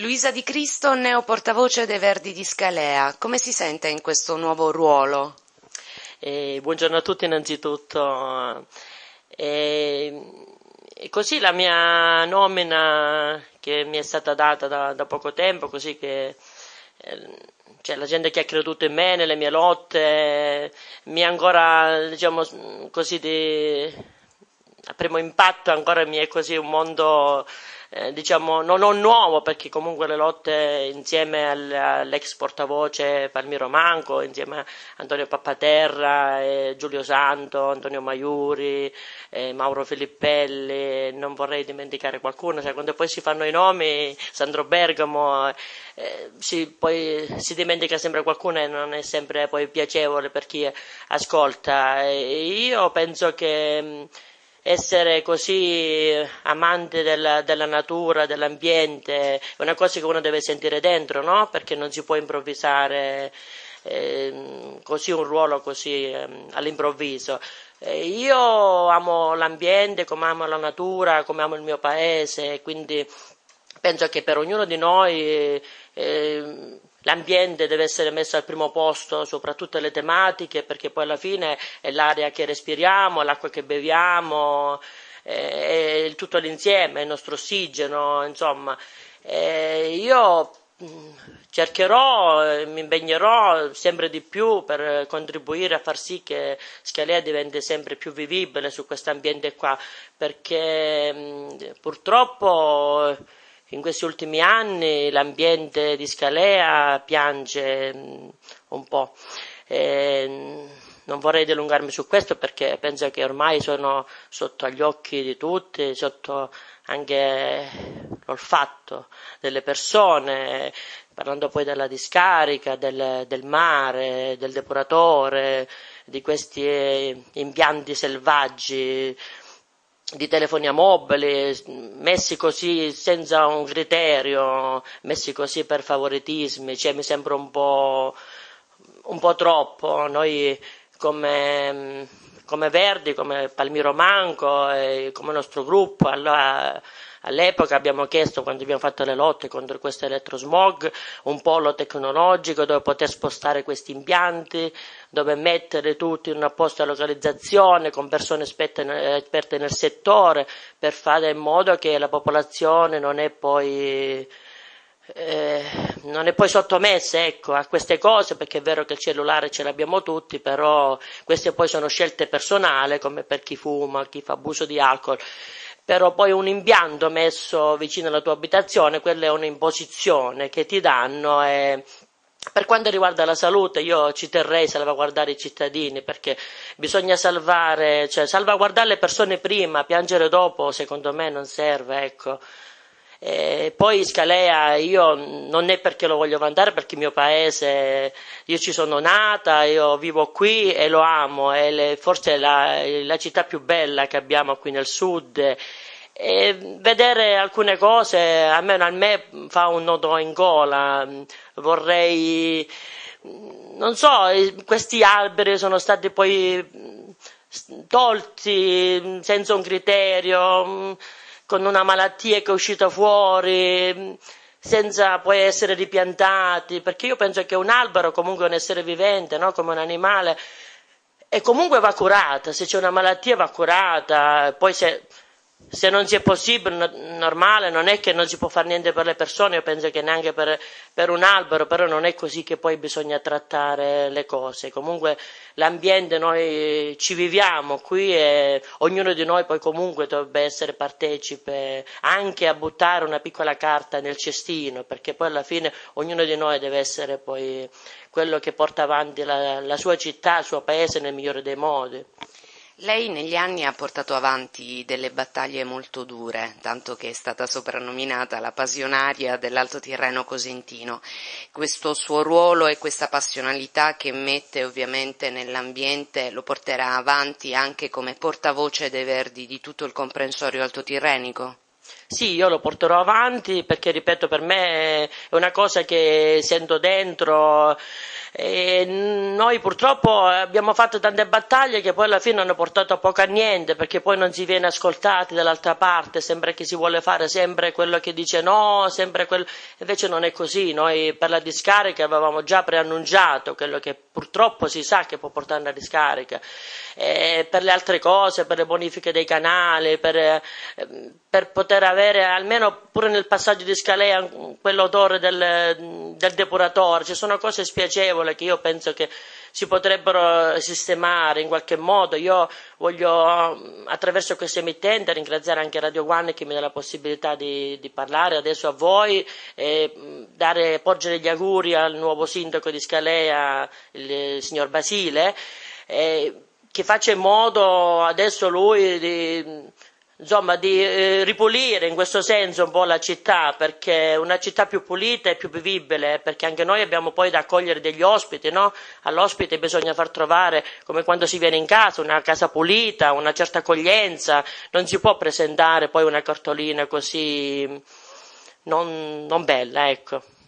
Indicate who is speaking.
Speaker 1: Luisa Di Cristo, neoportavoce dei Verdi di Scalea, come si sente in questo nuovo ruolo? Eh, buongiorno a tutti innanzitutto. Eh, così la mia nomina che mi è stata data da, da poco tempo, così che eh, cioè, la gente che ha creduto in me, nelle mie lotte, mi ha ancora, diciamo, così di, a primo impatto ancora mi è così un mondo eh, diciamo, non, non, nuovo perché comunque le lotte insieme all'ex portavoce Palmiro Manco, insieme a Antonio Pappaterra, eh, Giulio Santo, Antonio Maiuri, eh, Mauro Filippelli, non vorrei dimenticare qualcuno, cioè, quando poi si fanno i nomi, Sandro Bergamo, eh, si, poi si dimentica sempre qualcuno e non è sempre poi piacevole per chi ascolta. E io penso che mm, essere così amante della, della, natura, dell'ambiente, è una cosa che uno deve sentire dentro, no? Perché non si può improvvisare eh, così un ruolo così eh, all'improvviso. Eh, io amo l'ambiente, come amo la natura, come amo il mio paese, quindi penso che per ognuno di noi ehm, L'ambiente deve essere messo al primo posto tutte le tematiche perché poi alla fine è l'aria che respiriamo, l'acqua che beviamo, eh, è, tutto l'insieme, il nostro ossigeno, insomma. E eh, io mm, cercherò, eh, mi impegnerò sempre di più per contribuire a far sì che Scalea diventi sempre più vivibile su questo ambiente qua, perché mm, purtroppo in questi ultimi anni l'ambiente di Scalea piange mm, un po'. E ehm, non vorrei dilungarmi su questo perché penso che ormai sono sotto gli occhi di tutti, sotto anche l'olfatto delle persone, parlando poi della discarica, del, del mare, del depuratore, di questi eh, impianti selvaggi di telefonia mobile, messi così senza un criterio, messi così per favoritismi, cioè mi sembra un po', un po troppo. Noi come, come Verdi, come Palmiro Manco, e come nostro gruppo. Allora, All'epoca abbiamo chiesto, quando abbiamo fatto le lotte contro questo elettrosmog, un polo tecnologico dove poter spostare questi impianti, dove mettere tutti in una posta localizzazione con persone esperte nel settore per fare in modo che la popolazione non è poi eh, non è poi sottomessa ecco, a queste cose perché è vero che il cellulare ce l'abbiamo tutti, però queste poi sono scelte personali come per chi fuma, chi fa abuso di alcol. Però poi un impianto messo vicino alla tua abitazione, quella è un'imposizione che ti danno e per quanto riguarda la salute, io ci terrei a salvaguardare i cittadini perché bisogna salvare, cioè salvaguardare le persone prima, piangere dopo, secondo me non serve, ecco. Eh, poi Scalea io non è perché lo voglio mandare, perché il mio paese, io ci sono nata, io vivo qui e lo amo, è le, forse la, la città più bella che abbiamo qui nel sud. E vedere alcune cose almeno a me fa un nodo in gola, vorrei, non so, questi alberi sono stati poi tolti senza un criterio con una malattia che è uscita fuori, mm, senza poi essere ripiantati, perché io penso che un albero comunque è un essere vivente, no? come un animale, e comunque va curata, se c'è una malattia va curata, poi se se non ci è possibile, no, normale, non è che non si può fare niente per le persone, io penso che neanche per, per un albero, però non è così che poi bisogna trattare le cose. Comunque l'ambiente noi ci viviamo qui e ognuno di noi poi comunque dovrebbe essere partecipe anche a buttare una piccola carta nel cestino, perché poi alla fine ognuno di noi deve essere poi quello che porta avanti la, la sua città, il suo paese nel migliore dei modi. Lei negli anni ha portato avanti delle battaglie molto dure, tanto che è stata soprannominata la passionaria dell'Alto Tirreno Cosentino. Questo suo ruolo e questa passionalità che mette ovviamente nell'ambiente lo porterà avanti anche come portavoce dei Verdi di tutto il comprensorio altotirrenico? Sì, io lo porterò avanti perché, ripeto, per me è una cosa che sento dentro. E noi purtroppo abbiamo fatto tante battaglie che poi alla fine hanno portato a poco a niente perché poi non si viene ascoltati dall'altra parte, sembra che si vuole fare sempre quello che dice no, quello... invece non è così, noi per la discarica avevamo già preannunciato quello che purtroppo si sa che può portare una discarica, e eh, per le altre cose, per le bonifiche dei canali, per, ehm, per poter avere avere almeno pure nel passaggio di Scalea eh, quell'odore del, del depuratore, ci sono cose spiacevoli che io penso che si potrebbero sistemare in qualche modo. Io voglio attraverso questa emittente ringraziare anche Radio One che mi dà la possibilità di, di parlare adesso a voi e dare, porgere gli auguri al nuovo sindaco di Scalea, il signor Basile, eh, che faccia in modo adesso lui di insomma, di eh, ripulire in questo senso un po' la città, perché una città più pulita è più vivibile, eh, perché anche noi abbiamo poi da accogliere degli ospiti, no? All'ospite bisogna far trovare, come quando si viene in casa, una casa pulita, una certa accoglienza, non si può presentare poi una cartolina così mm, non, non bella, ecco.